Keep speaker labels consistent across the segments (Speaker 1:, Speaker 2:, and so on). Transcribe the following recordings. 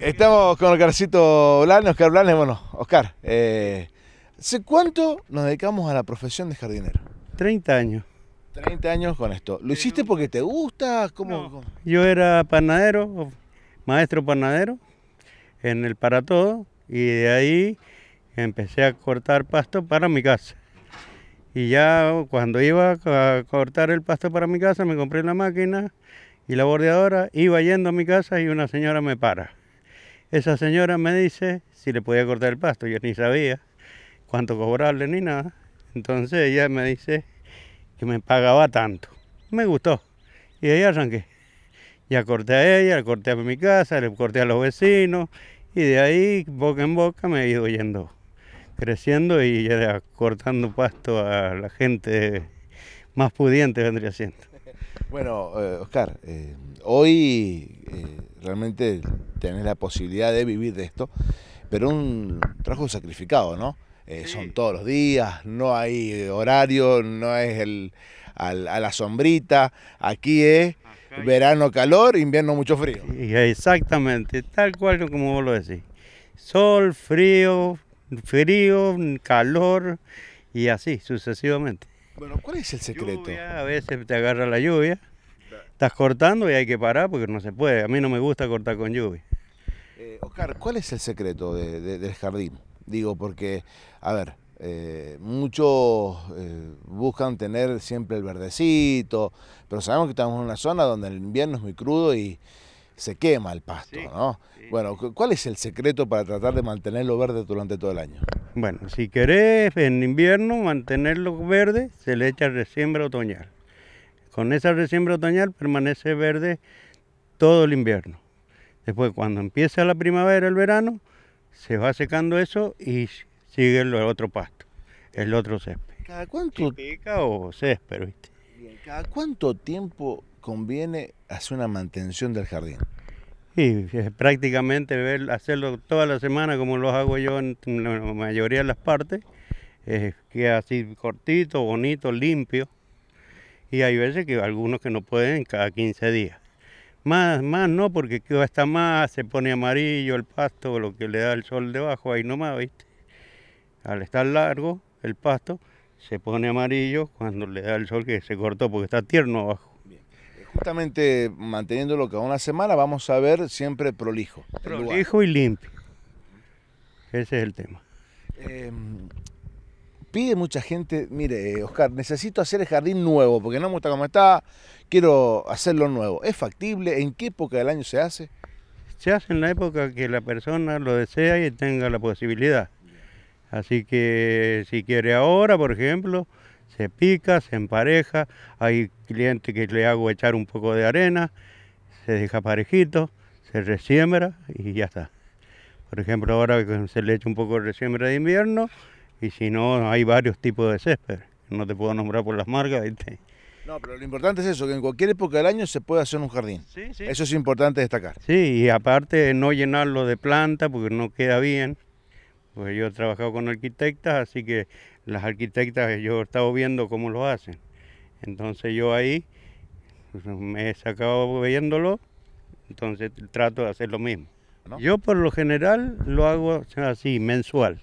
Speaker 1: Estamos con el carcito Blanes, Oscar Blanes, bueno, Oscar, eh, cuánto nos dedicamos a la profesión de jardinero? 30 años. 30 años con esto.
Speaker 2: ¿Lo hiciste porque te
Speaker 1: gusta?
Speaker 2: Yo era panadero, maestro panadero, en el para todo, y de ahí empecé a cortar pasto para mi casa. Y ya cuando iba a cortar el pasto para mi casa, me compré la máquina y la bordeadora, iba yendo a mi casa y una señora me para esa señora me dice si le podía cortar el pasto, yo ni sabía cuánto cobrarle ni nada. Entonces ella me dice que me pagaba tanto. Me gustó. Y ahí arranqué. Ya corté a ella, le corté a mi casa, le corté a los vecinos y de ahí boca en boca me he ido yendo, creciendo y ya cortando pasto a la gente más pudiente vendría siendo.
Speaker 1: Bueno, eh, Oscar, eh, hoy eh, realmente tenés la posibilidad de vivir de esto, pero un trabajo sacrificado, ¿no? Son todos los días, no hay horario, no es el, a la sombrita,
Speaker 2: aquí es verano calor, invierno mucho frío. Exactamente, tal cual como vos lo decís. Sol, frío, frío, calor y así sucesivamente. Bueno, ¿cuál es el secreto? Lluvia, a veces te agarra la lluvia. Estás cortando y hay que parar porque no se puede. A mí no me gusta cortar con lluvia. Eh, Oscar, ¿cuál es el secreto del jardín? Digo, porque, a ver,
Speaker 1: eh, muchos eh, buscan tener siempre el verdecito, pero sabemos que estamos en una zona donde el invierno es muy crudo y se quema el pasto, ¿no?
Speaker 2: Bueno, ¿cuál es el secreto para tratar de mantenerlo verde durante todo el año? Bueno, si querés en invierno mantenerlo verde, se le echa resiembra otoñal. Con esa resiembra otoñal permanece verde todo el invierno. Después cuando empieza la primavera, el verano, se va secando eso y sigue el otro pasto, el otro césped. ¿Cada cuánto? o césped,
Speaker 1: ¿cada cuánto
Speaker 2: tiempo
Speaker 1: conviene
Speaker 2: hacer una mantención del jardín? Sí, eh, prácticamente hacerlo toda la semana como lo hago yo en la mayoría de las partes, queda así cortito, bonito, limpio. Y hay veces que algunos que no pueden cada 15 días. Más, más no, porque está más, se pone amarillo el pasto, lo que le da el sol debajo, ahí nomás, ¿viste? Al estar largo el pasto, se pone amarillo cuando le da el sol que se cortó porque está tierno abajo. Justamente manteniéndolo cada una semana, vamos a ver siempre prolijo. Prolijo y
Speaker 1: limpio. Ese es el tema. Em, pide mucha gente, mire, eh, Oscar, necesito hacer el jardín nuevo, porque no me gusta cómo está,
Speaker 2: quiero hacerlo nuevo. ¿Es factible? ¿En qué época del año se hace? Se hace en la época que la persona lo desea y tenga la posibilidad. Así que si quiere ahora, por ejemplo, se pica, se empareja, hay clientes que le hago echar un poco de arena, se deja parejito, se resiembra y ya está. Por ejemplo, ahora se le echa un poco de resiembra de invierno y si no, hay varios tipos de césped. No te puedo nombrar por las marcas,
Speaker 1: No, pero lo importante es eso,
Speaker 2: que en cualquier época del año se puede hacer un jardín.
Speaker 1: Eso es importante destacar.
Speaker 2: Sí, y aparte no llenarlo de planta porque no queda bien yo pues, he trabajado con arquitectas, así que las arquitectas yo he estado viendo cómo lo hacen. Entonces yo ahí pues, me he sacado viéndolo, entonces trato de hacer lo mismo. Yo por lo general lo hago así, mensual.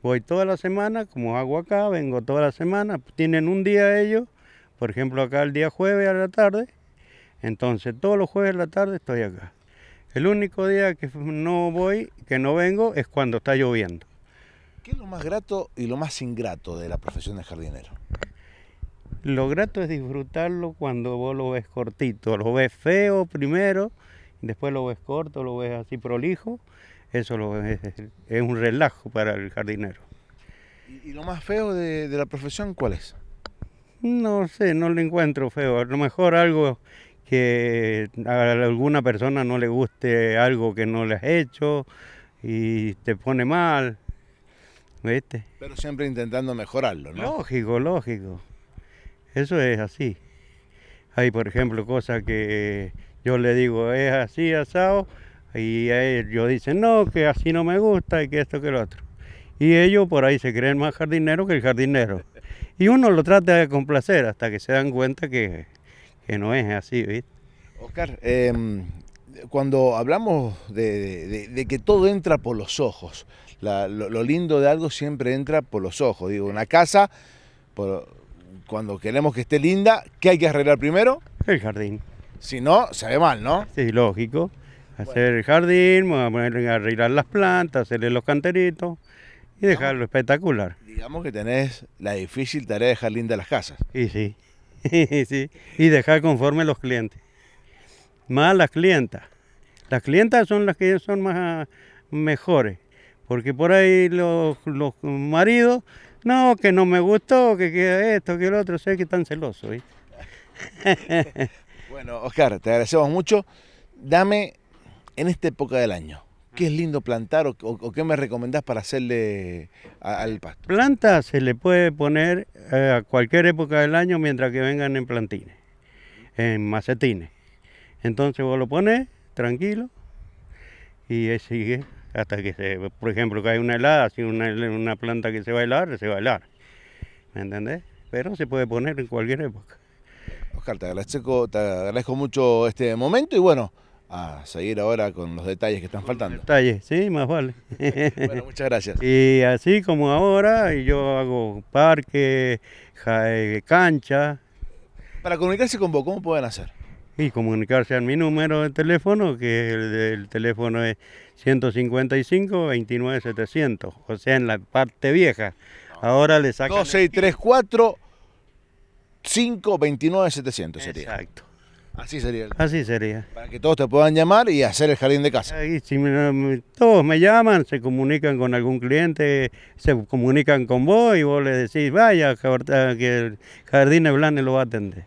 Speaker 2: Voy toda la semana, como hago acá, vengo toda la semana. Tienen un día ellos, por ejemplo acá el día jueves a la tarde. Entonces todos los jueves a la tarde estoy acá. El único día que no voy, que no vengo, es cuando está lloviendo. ¿Qué es lo más grato y lo más ingrato de la profesión de jardinero? Lo grato es disfrutarlo cuando vos lo ves cortito, lo ves feo primero, después lo ves corto, lo ves así prolijo. Eso lo es, un relajo para el jardinero. ¿Y, lo más feo de, de la profesión cuál es? No sé, no lo encuentro feo. A lo mejor algo que a alguna persona no le guste algo que no le has hecho y te pone mal. ¿Viste? Pero siempre
Speaker 1: intentando mejorarlo,
Speaker 2: ¿no? Lógico, lógico. Eso es así. Hay, por ejemplo, cosas que yo le digo, es así, asado, y ellos dicen, no, que así no me gusta y que esto, que lo otro. Y ellos por ahí se creen más jardineros que el jardinero. Y uno lo trata de complacer hasta que se dan cuenta que que no es así, ¿viste? Oscar, em, cuando hablamos
Speaker 1: de, que todo entra por los ojos, lo, lindo de algo siempre entra por los ojos. Digo, una casa, cuando queremos que esté linda, ¿qué hay que arreglar
Speaker 2: primero? El jardín. Si no, se ve mal, ¿no? Sí, lógico. Hacer el jardín, arreglar las plantas, hacerle los canteritos y dejarlo espectacular. Digamos que tenés la difícil tarea de dejar lindas las casas. Sí, sí. sí, y dejar conforme los clientes. Más las clientas. Las clientas son las que son más mejores, porque por ahí los, maridos, no, que no me gustó, que, queda esto, que lo otro, sé que están celosos. bueno, Oscar, te agradecemos mucho. Dame en esta época del año, qué es lindo plantar o, qué me recomendás para hacerle al pasto? Planta se le puede poner eh, a cualquier época del año mientras que vengan en plantines, en macetines. Entonces vos lo pones tranquilo y sigue hasta que, se, por ejemplo, que hay una helada, si una, planta que se va a helar, se va a helar. ¿Me entendés? Pero se puede poner en cualquier época. Oscar, te
Speaker 1: agradezco, te agradezco mucho este momento y bueno a seguir ahora con los detalles que están
Speaker 2: faltando. Detalles, sí, más vale. bueno, muchas gracias. Y así como ahora, yo hago parque, eh, cancha. Para comunicarse con vos, ¿cómo pueden hacer? Y comunicarse a mi número de teléfono, que el, teléfono es 155-29700, o sea, en la parte vieja. Ahora le sacan... 2634 529 700 sería.
Speaker 1: Exacto. Así sería.
Speaker 2: Así sería. Para que todos te puedan llamar y hacer el jardín de casa. todos me llaman, se comunican con algún cliente, se comunican con vos y vos le decís, vaya, que el jardín de Blanes lo va a atender.